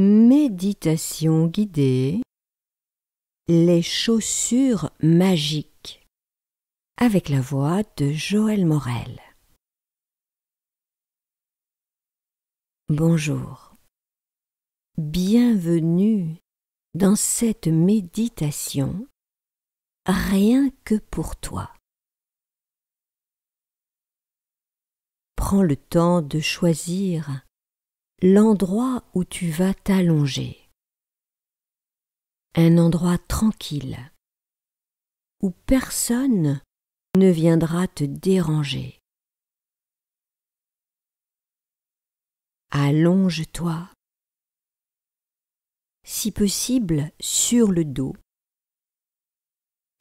Méditation guidée Les chaussures magiques avec la voix de Joël Morel. Bonjour. Bienvenue dans cette méditation rien que pour toi. Prends le temps de choisir l'endroit où tu vas t'allonger. Un endroit tranquille, où personne ne viendra te déranger. Allonge-toi, si possible sur le dos,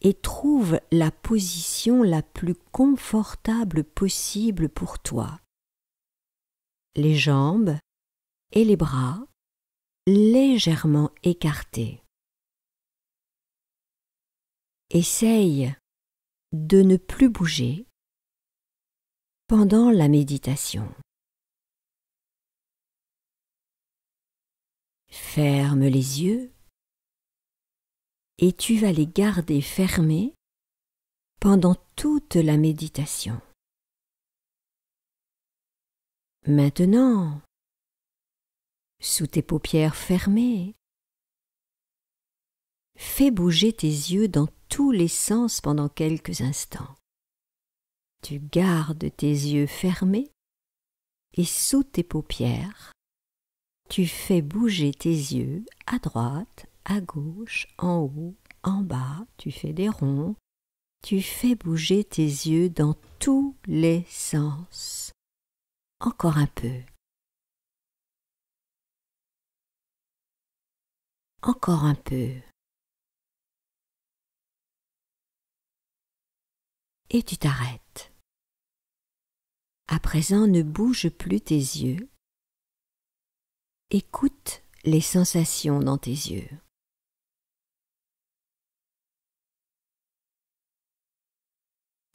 et trouve la position la plus confortable possible pour toi. Les jambes et les bras légèrement écartés. Essaye de ne plus bouger pendant la méditation. Ferme les yeux et tu vas les garder fermés pendant toute la méditation. Maintenant, sous tes paupières fermées. Fais bouger tes yeux dans tous les sens pendant quelques instants. Tu gardes tes yeux fermés et sous tes paupières, tu fais bouger tes yeux à droite, à gauche, en haut, en bas, tu fais des ronds, tu fais bouger tes yeux dans tous les sens. Encore un peu. Encore un peu. Et tu t'arrêtes. À présent, ne bouge plus tes yeux. Écoute les sensations dans tes yeux.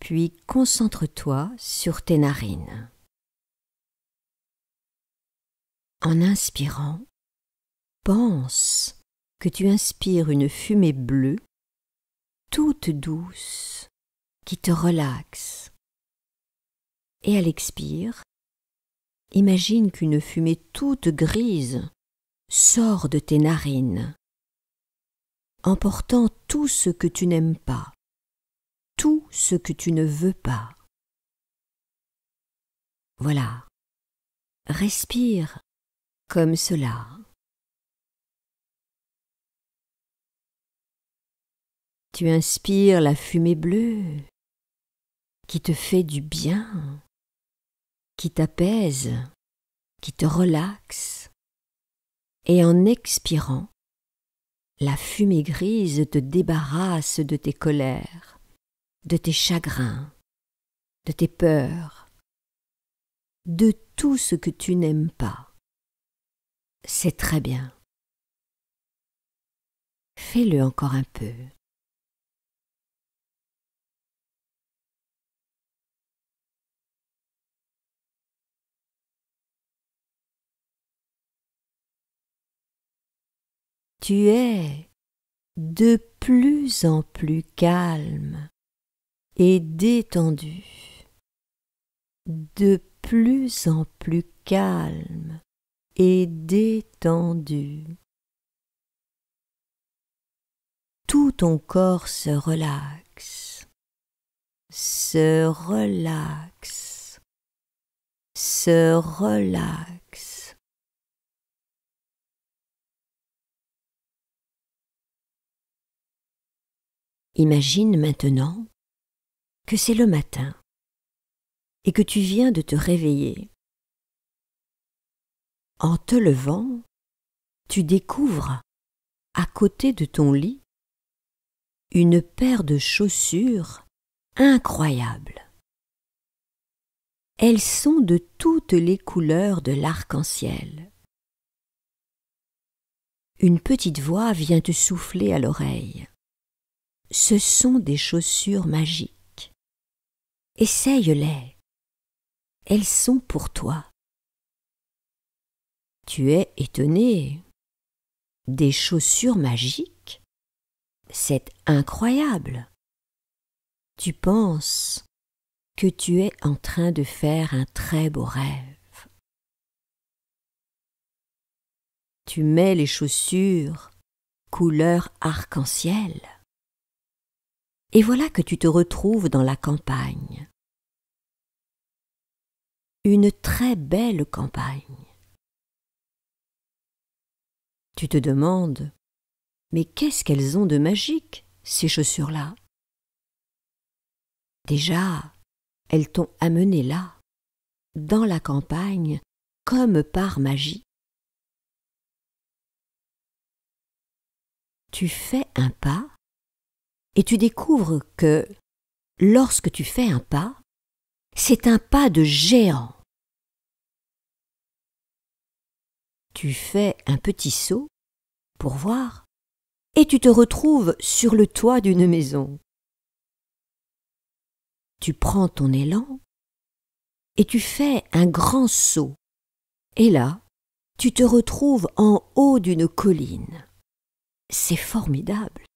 Puis concentre-toi sur tes narines. En inspirant, pense que tu inspires une fumée bleue, toute douce, qui te relaxe. Et à l'expire, imagine qu'une fumée toute grise sort de tes narines, emportant tout ce que tu n'aimes pas, tout ce que tu ne veux pas. Voilà. Respire comme cela. Tu inspires la fumée bleue qui te fait du bien, qui t'apaise, qui te relaxe, et en expirant, la fumée grise te débarrasse de tes colères, de tes chagrins, de tes peurs, de tout ce que tu n'aimes pas. C'est très bien. Fais-le encore un peu. tu es de plus en plus calme et détendu, de plus en plus calme et détendu. Tout ton corps se relaxe, se relaxe, se relaxe. Imagine maintenant que c'est le matin et que tu viens de te réveiller. En te levant, tu découvres, à côté de ton lit, une paire de chaussures incroyables. Elles sont de toutes les couleurs de l'arc-en-ciel. Une petite voix vient te souffler à l'oreille ce sont des chaussures magiques. Essaye-les. Elles sont pour toi. Tu es étonné. Des chaussures magiques C'est incroyable. Tu penses que tu es en train de faire un très beau rêve. Tu mets les chaussures couleur arc-en-ciel et voilà que tu te retrouves dans la campagne. Une très belle campagne. Tu te demandes, mais qu'est-ce qu'elles ont de magique, ces chaussures-là Déjà, elles t'ont amené là, dans la campagne, comme par magie. Tu fais un pas et tu découvres que lorsque tu fais un pas, c'est un pas de géant. Tu fais un petit saut pour voir et tu te retrouves sur le toit d'une maison. Tu prends ton élan et tu fais un grand saut. Et là, tu te retrouves en haut d'une colline. C'est formidable.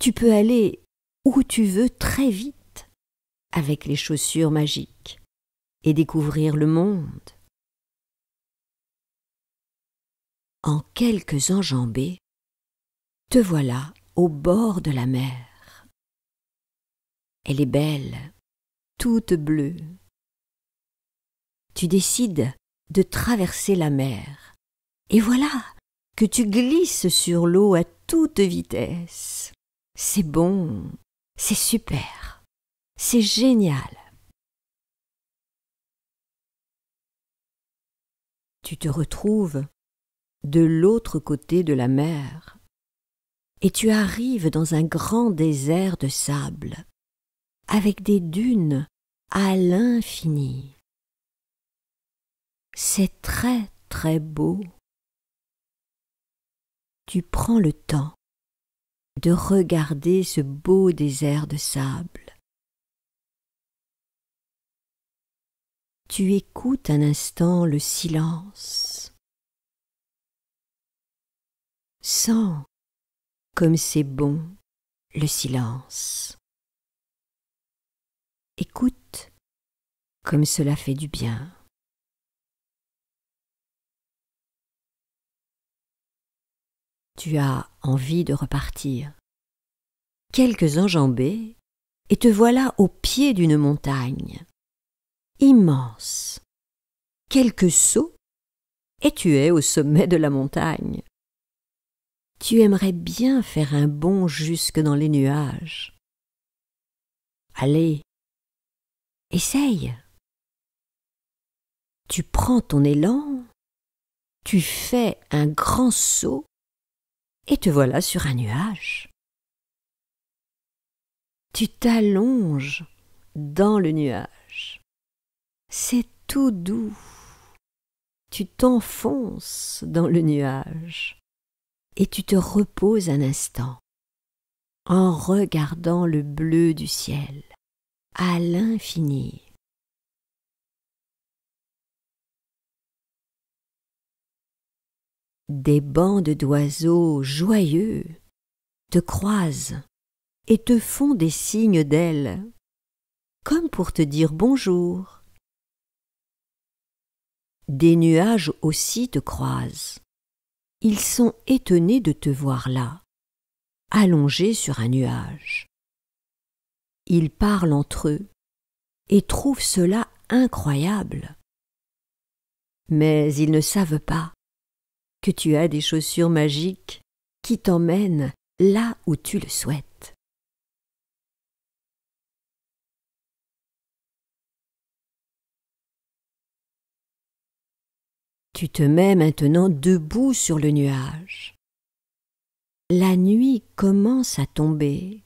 Tu peux aller où tu veux très vite avec les chaussures magiques et découvrir le monde. En quelques enjambées, te voilà au bord de la mer. Elle est belle, toute bleue. Tu décides de traverser la mer, et voilà que tu glisses sur l'eau à toute vitesse. C'est bon, c'est super, c'est génial. Tu te retrouves de l'autre côté de la mer et tu arrives dans un grand désert de sable, avec des dunes à l'infini. C'est très très beau. Tu prends le temps de regarder ce beau désert de sable. Tu écoutes un instant le silence. Sens comme c'est bon le silence. Écoute comme cela fait du bien. tu as envie de repartir. Quelques enjambées, et te voilà au pied d'une montagne immense. Quelques sauts, et tu es au sommet de la montagne. Tu aimerais bien faire un bond jusque dans les nuages. Allez, essaye. Tu prends ton élan, tu fais un grand saut, et te voilà sur un nuage. Tu t'allonges dans le nuage. C'est tout doux. Tu t'enfonces dans le nuage et tu te reposes un instant en regardant le bleu du ciel à l'infini des bandes d'oiseaux joyeux te croisent et te font des signes d'ailes, comme pour te dire bonjour. Des nuages aussi te croisent. Ils sont étonnés de te voir là, allongé sur un nuage. Ils parlent entre eux et trouvent cela incroyable. Mais ils ne savent pas tu as des chaussures magiques qui t'emmènent là où tu le souhaites. Tu te mets maintenant debout sur le nuage. La nuit commence à tomber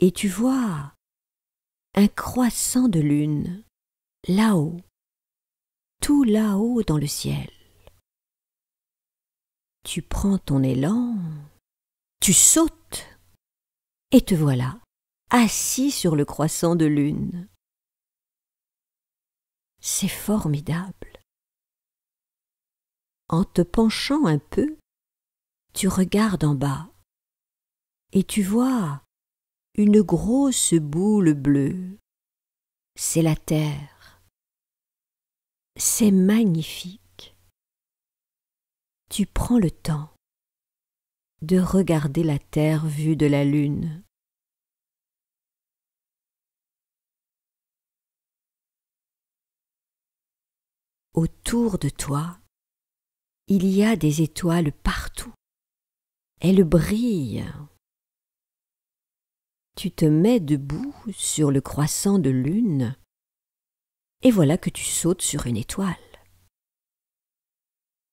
et tu vois un croissant de lune là-haut, tout là-haut dans le ciel tu prends ton élan, tu sautes, et te voilà, assis sur le croissant de lune. C'est formidable. En te penchant un peu, tu regardes en bas, et tu vois une grosse boule bleue. C'est la terre. C'est magnifique tu prends le temps de regarder la Terre vue de la Lune. Autour de toi, il y a des étoiles partout. Elles brillent. Tu te mets debout sur le croissant de lune, et voilà que tu sautes sur une étoile.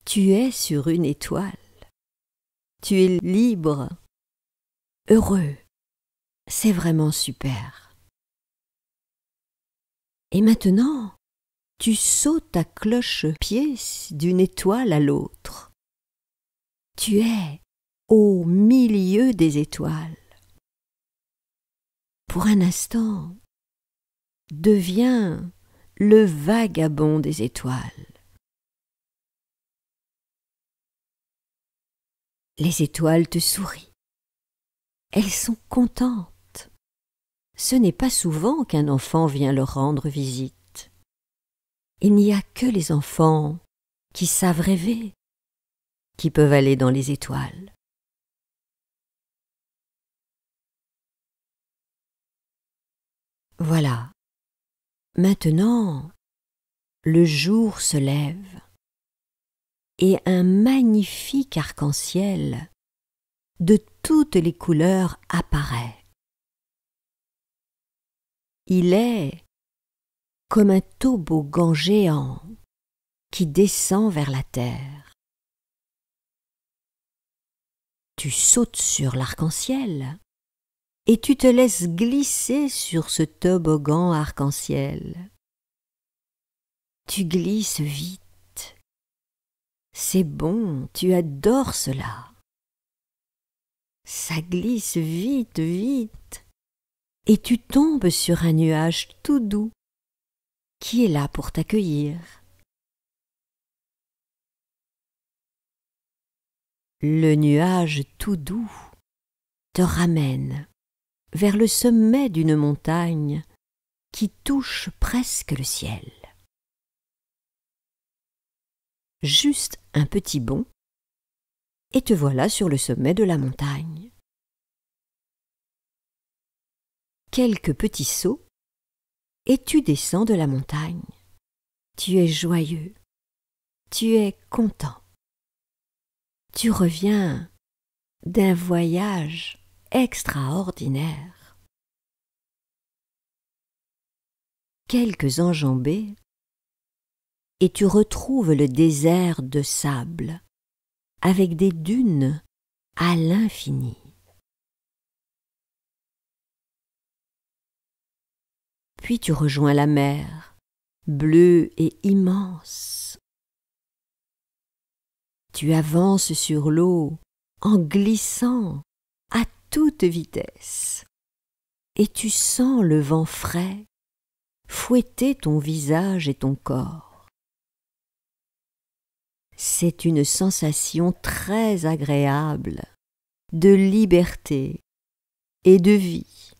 Tu es sur une étoile. Tu es libre, heureux. C'est vraiment super. Et maintenant, tu sautes à cloche pièce d'une étoile à l'autre. Tu es au milieu des étoiles. Pour un instant, deviens le vagabond des étoiles. Les étoiles te sourient. Elles sont contentes. Ce n'est pas souvent qu'un enfant vient leur rendre visite. Il n'y a que les enfants qui savent rêver qui peuvent aller dans les étoiles. Voilà. Maintenant, le jour se lève et un magnifique arc-en-ciel de toutes les couleurs apparaît. Il est comme un toboggan géant qui descend vers la terre. Tu sautes sur l'arc-en-ciel et tu te laisses glisser sur ce toboggan arc-en-ciel. Tu glisses vite c'est bon, tu adores cela. Ça glisse vite, vite, et tu tombes sur un nuage tout doux qui est là pour t'accueillir. Le nuage tout doux te ramène vers le sommet d'une montagne qui touche presque le ciel juste un petit bond, et te voilà sur le sommet de la montagne. Quelques petits sauts, et tu descends de la montagne. Tu es joyeux, tu es content. Tu reviens d'un voyage extraordinaire. Quelques enjambées et tu retrouves le désert de sable, avec des dunes à l'infini. Puis tu rejoins la mer, bleue et immense. Tu avances sur l'eau en glissant à toute vitesse, et tu sens le vent frais fouetter ton visage et ton corps. C'est une sensation très agréable de liberté et de vie.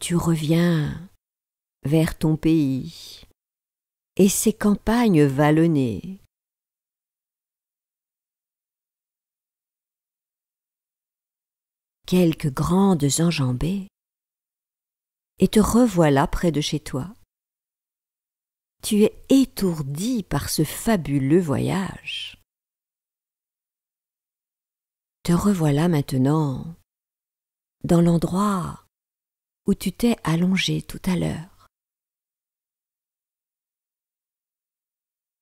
Tu reviens vers ton pays et ses campagnes vallonnées. Quelques grandes enjambées et te revoilà près de chez toi. Tu es étourdi par ce fabuleux voyage. Te revoilà maintenant dans l'endroit où tu t'es allongé tout à l'heure.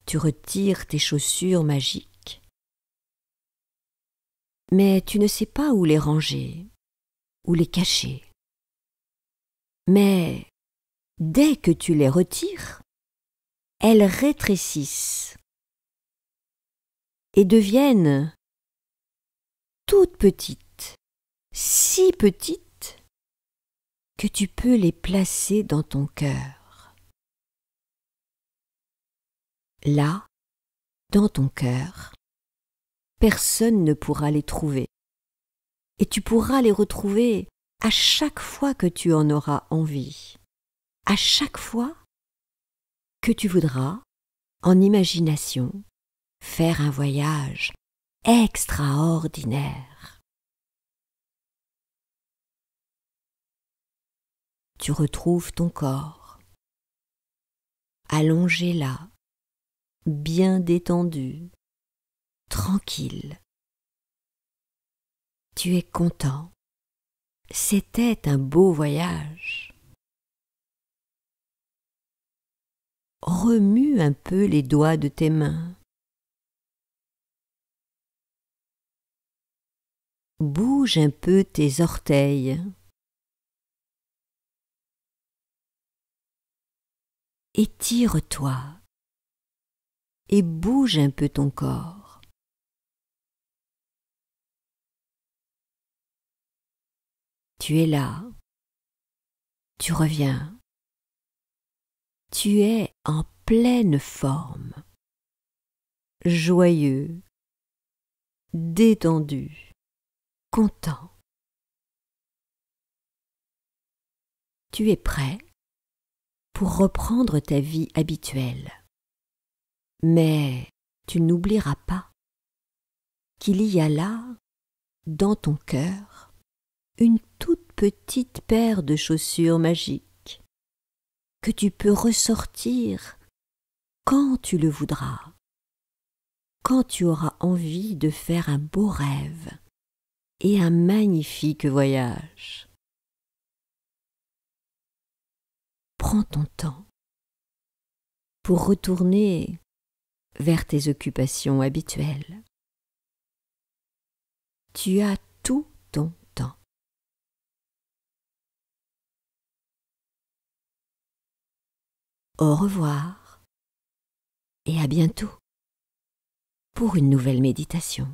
Tu retires tes chaussures magiques, mais tu ne sais pas où les ranger, où les cacher. Mais dès que tu les retires, elles rétrécissent et deviennent toutes petites, si petites que tu peux les placer dans ton cœur. Là, dans ton cœur, personne ne pourra les trouver, et tu pourras les retrouver à chaque fois que tu en auras envie, à chaque fois que tu voudras, en imagination, faire un voyage extraordinaire. Tu retrouves ton corps, allongé là, bien détendu, tranquille. Tu es content, c'était un beau voyage. Remue un peu les doigts de tes mains. Bouge un peu tes orteils. Étire-toi et bouge un peu ton corps. Tu es là. Tu reviens. Tu es en pleine forme, joyeux, détendu, content. Tu es prêt pour reprendre ta vie habituelle. Mais tu n'oublieras pas qu'il y a là, dans ton cœur, une toute petite paire de chaussures magiques que tu peux ressortir quand tu le voudras, quand tu auras envie de faire un beau rêve et un magnifique voyage. Prends ton temps pour retourner vers tes occupations habituelles. Tu as tout au revoir et à bientôt pour une nouvelle méditation.